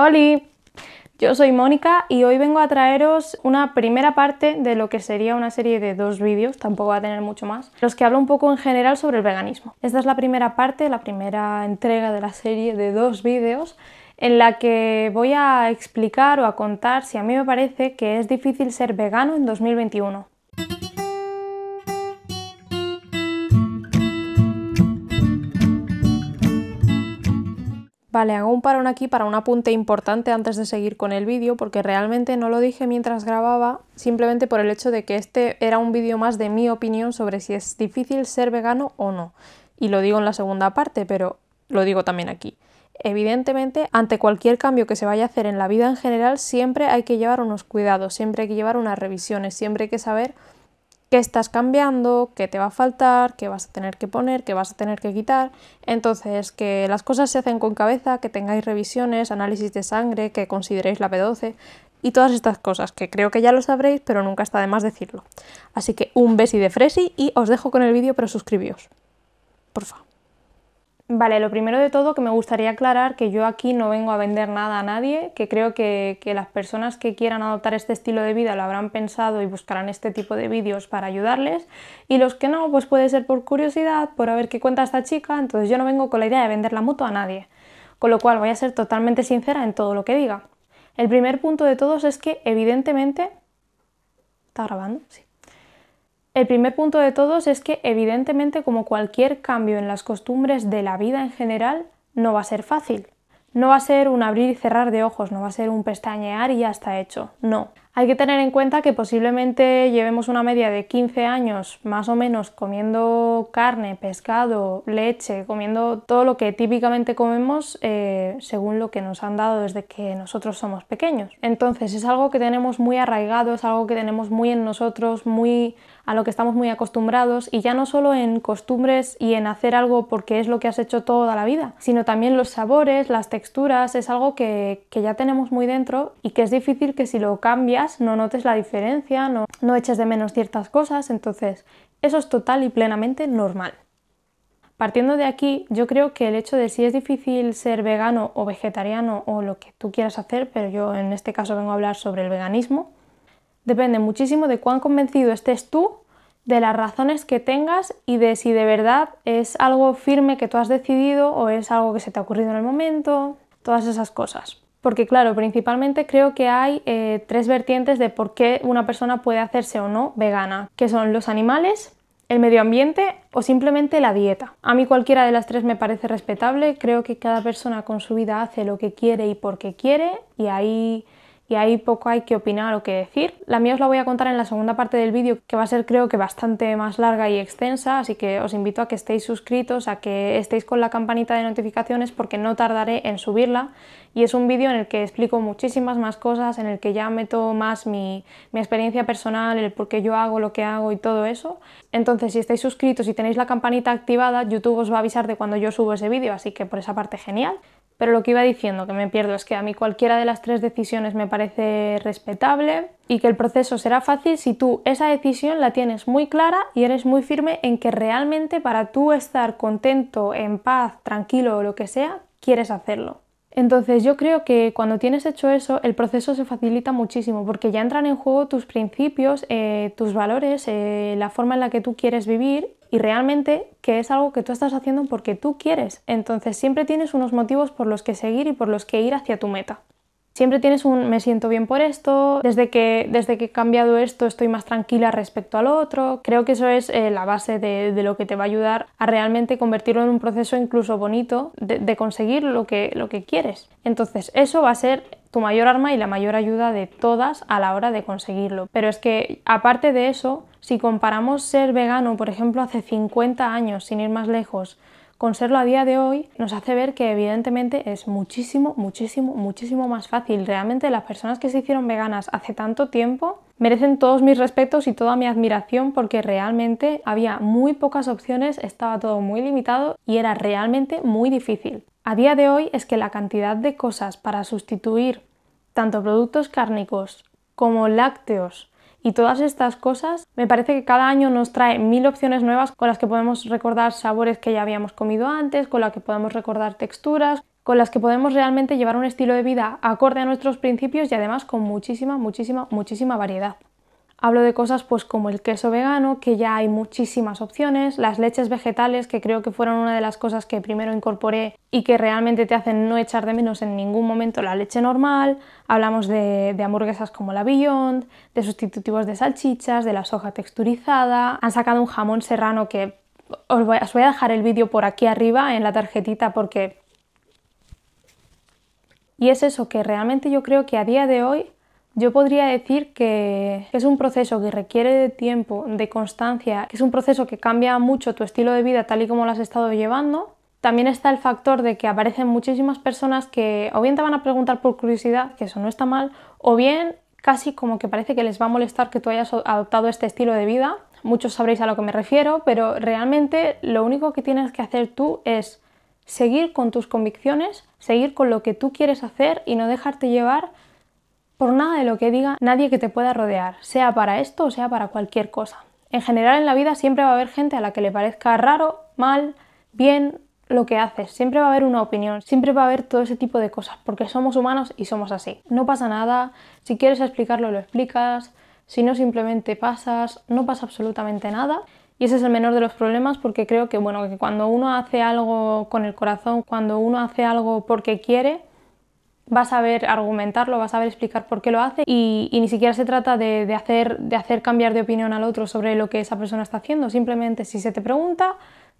hola yo soy Mónica y hoy vengo a traeros una primera parte de lo que sería una serie de dos vídeos, tampoco va a tener mucho más, los que hablo un poco en general sobre el veganismo. Esta es la primera parte, la primera entrega de la serie de dos vídeos en la que voy a explicar o a contar si a mí me parece que es difícil ser vegano en 2021. Vale, hago un parón aquí para un apunte importante antes de seguir con el vídeo, porque realmente no lo dije mientras grababa, simplemente por el hecho de que este era un vídeo más de mi opinión sobre si es difícil ser vegano o no. Y lo digo en la segunda parte, pero lo digo también aquí. Evidentemente, ante cualquier cambio que se vaya a hacer en la vida en general, siempre hay que llevar unos cuidados, siempre hay que llevar unas revisiones, siempre hay que saber qué estás cambiando, qué te va a faltar, qué vas a tener que poner, qué vas a tener que quitar. Entonces, que las cosas se hacen con cabeza, que tengáis revisiones, análisis de sangre, que consideréis la p 12 y todas estas cosas, que creo que ya lo sabréis, pero nunca está de más decirlo. Así que un besi de Fresi y os dejo con el vídeo, pero suscribíos. favor Vale, lo primero de todo que me gustaría aclarar que yo aquí no vengo a vender nada a nadie, que creo que, las personas que quieran adoptar este estilo de vida lo habrán pensado y buscarán este tipo de vídeos para ayudarles y los que no, pues puede ser por curiosidad, por a ver qué cuenta esta chica, entonces yo no vengo con la idea de vender la moto a nadie, con lo cual voy a ser totalmente sincera en todo lo que diga. El primer punto de todos es que evidentemente... ¿Está grabando? Sí. El primer punto de todos es que evidentemente como cualquier cambio en las costumbres de la vida en general, no va a ser fácil. No va a ser un abrir y cerrar de ojos, no va a ser un pestañear y ya está hecho. No. Hay que tener en cuenta que posiblemente llevemos una media de 15 años más o menos comiendo carne, pescado, leche, comiendo todo lo que típicamente comemos eh, según lo que nos han dado desde que nosotros somos pequeños. Entonces es algo que tenemos muy arraigado, es algo que tenemos muy en nosotros, muy a lo que estamos muy acostumbrados y ya no solo en costumbres y en hacer algo porque es lo que has hecho toda la vida, sino también los sabores, las texturas, es algo que, que ya tenemos muy dentro y que es difícil que si lo cambias no notes la diferencia, no, no eches de menos ciertas cosas, entonces eso es total y plenamente normal. Partiendo de aquí, yo creo que el hecho de si es difícil ser vegano o vegetariano o lo que tú quieras hacer, pero yo en este caso vengo a hablar sobre el veganismo, depende muchísimo de cuán convencido estés tú de las razones que tengas y de si de verdad es algo firme que tú has decidido o es algo que se te ha ocurrido en el momento, todas esas cosas porque claro, principalmente creo que hay eh, tres vertientes de por qué una persona puede hacerse o no vegana, que son los animales, el medio ambiente o simplemente la dieta. A mí cualquiera de las tres me parece respetable, creo que cada persona con su vida hace lo que quiere y porque quiere y ahí y ahí poco hay que opinar o que decir. La mía os la voy a contar en la segunda parte del vídeo que va a ser creo que bastante más larga y extensa, así que os invito a que estéis suscritos, a que estéis con la campanita de notificaciones porque no tardaré en subirla y es un vídeo en el que explico muchísimas más cosas, en el que ya meto más mi, experiencia personal, el por qué yo hago lo que hago y todo eso. Entonces si estáis suscritos y tenéis la campanita activada, YouTube os va a avisar de cuando yo subo ese vídeo, así que por esa parte genial. Pero lo que iba diciendo, que me pierdo, es que a mí cualquiera de las tres decisiones me parece respetable y que el proceso será fácil si tú esa decisión la tienes muy clara y eres muy firme en que realmente para tú estar contento, en paz, tranquilo o lo que sea, quieres hacerlo. Entonces yo creo que cuando tienes hecho eso, el proceso se facilita muchísimo porque ya entran en juego tus principios, eh, tus valores, eh, la forma en la que tú quieres vivir y realmente que es algo que tú estás haciendo porque tú quieres. Entonces siempre tienes unos motivos por los que seguir y por los que ir hacia tu meta siempre tienes un me siento bien por esto, desde que, desde que he cambiado esto estoy más tranquila respecto al otro. Creo que eso es eh, la base de, de, lo que te va a ayudar a realmente convertirlo en un proceso incluso bonito de, conseguir lo que, lo que quieres. Entonces eso va a ser tu mayor arma y la mayor ayuda de todas a la hora de conseguirlo. Pero es que aparte de eso, si comparamos ser vegano, por ejemplo, hace 50 años, sin ir más lejos, con serlo a día de hoy nos hace ver que evidentemente es muchísimo, muchísimo, muchísimo más fácil. Realmente las personas que se hicieron veganas hace tanto tiempo merecen todos mis respetos y toda mi admiración porque realmente había muy pocas opciones, estaba todo muy limitado y era realmente muy difícil. A día de hoy es que la cantidad de cosas para sustituir tanto productos cárnicos como lácteos y todas estas cosas, me parece que cada año nos trae mil opciones nuevas con las que podemos recordar sabores que ya habíamos comido antes, con las que podemos recordar texturas, con las que podemos realmente llevar un estilo de vida acorde a nuestros principios y además con muchísima, muchísima, muchísima variedad. Hablo de cosas pues como el queso vegano, que ya hay muchísimas opciones, las leches vegetales, que creo que fueron una de las cosas que primero incorporé y que realmente te hacen no echar de menos en ningún momento la leche normal. Hablamos de, hamburguesas como la Beyond, de sustitutivos de salchichas, de la soja texturizada. Han sacado un jamón serrano que os voy, os voy a dejar el vídeo por aquí arriba en la tarjetita porque... Y es eso que realmente yo creo que a día de hoy yo podría decir que es un proceso que requiere de tiempo, de constancia, que es un proceso que cambia mucho tu estilo de vida tal y como lo has estado llevando. También está el factor de que aparecen muchísimas personas que o bien te van a preguntar por curiosidad, que eso no está mal, o bien casi como que parece que les va a molestar que tú hayas adoptado este estilo de vida. Muchos sabréis a lo que me refiero, pero realmente lo único que tienes que hacer tú es seguir con tus convicciones, seguir con lo que tú quieres hacer y no dejarte llevar por nada de lo que diga nadie que te pueda rodear, sea para esto o sea para cualquier cosa. En general en la vida siempre va a haber gente a la que le parezca raro, mal, bien lo que haces, siempre va a haber una opinión, siempre va a haber todo ese tipo de cosas, porque somos humanos y somos así. No pasa nada, si quieres explicarlo lo explicas, si no simplemente pasas, no pasa absolutamente nada. Y ese es el menor de los problemas porque creo que bueno, que cuando uno hace algo con el corazón, cuando uno hace algo porque quiere, vas a saber argumentarlo, vas a saber explicar por qué lo hace y, ni siquiera se trata de, de, hacer, de hacer cambiar de opinión al otro sobre lo que esa persona está haciendo, simplemente si se te pregunta,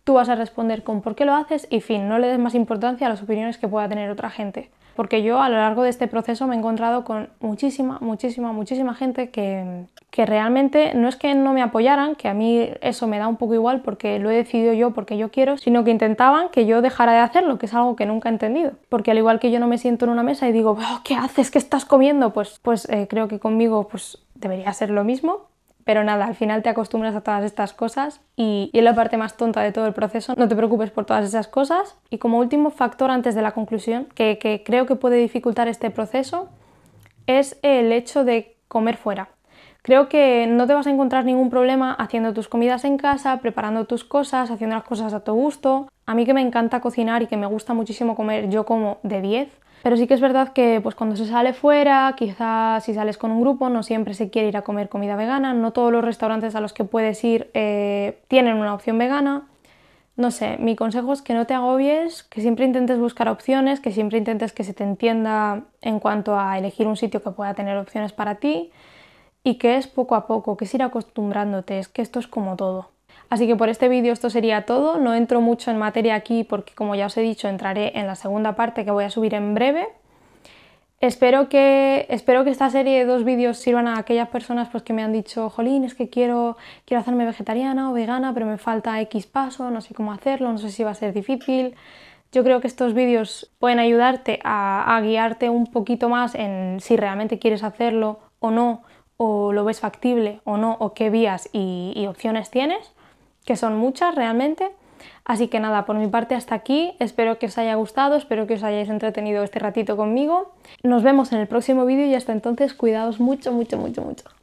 tú vas a responder con por qué lo haces y fin, no le des más importancia a las opiniones que pueda tener otra gente. Porque yo a lo largo de este proceso me he encontrado con muchísima, muchísima, muchísima gente que, que realmente no es que no me apoyaran, que a mí eso me da un poco igual porque lo he decidido yo porque yo quiero, sino que intentaban que yo dejara de hacerlo, que es algo que nunca he entendido. Porque al igual que yo no me siento en una mesa y digo, ¿qué haces? ¿Qué estás comiendo? Pues, pues eh, creo que conmigo pues, debería ser lo mismo pero nada, al final te acostumbras a todas estas cosas y, es la parte más tonta de todo el proceso. No te preocupes por todas esas cosas. Y como último factor antes de la conclusión, que, que creo que puede dificultar este proceso, es el hecho de comer fuera. Creo que no te vas a encontrar ningún problema haciendo tus comidas en casa, preparando tus cosas, haciendo las cosas a tu gusto. A mí que me encanta cocinar y que me gusta muchísimo comer, yo como de 10. Pero sí que es verdad que pues cuando se sale fuera, quizás si sales con un grupo, no siempre se quiere ir a comer comida vegana, no todos los restaurantes a los que puedes ir eh, tienen una opción vegana. No sé, mi consejo es que no te agobies, que siempre intentes buscar opciones, que siempre intentes que se te entienda en cuanto a elegir un sitio que pueda tener opciones para ti y que es poco a poco, que es ir acostumbrándote, es que esto es como todo. Así que por este vídeo esto sería todo, no entro mucho en materia aquí porque como ya os he dicho entraré en la segunda parte que voy a subir en breve. Espero que, espero que esta serie de dos vídeos sirvan a aquellas personas pues, que me han dicho, jolín, es que quiero, quiero hacerme vegetariana o vegana, pero me falta X paso, no sé cómo hacerlo, no sé si va a ser difícil. Yo creo que estos vídeos pueden ayudarte a, guiarte un poquito más en si realmente quieres hacerlo o no, o lo ves factible o no, o qué vías y opciones tienes que son muchas realmente. Así que nada, por mi parte hasta aquí, espero que os haya gustado, espero que os hayáis entretenido este ratito conmigo. Nos vemos en el próximo vídeo y hasta entonces cuidaos mucho, mucho, mucho, mucho.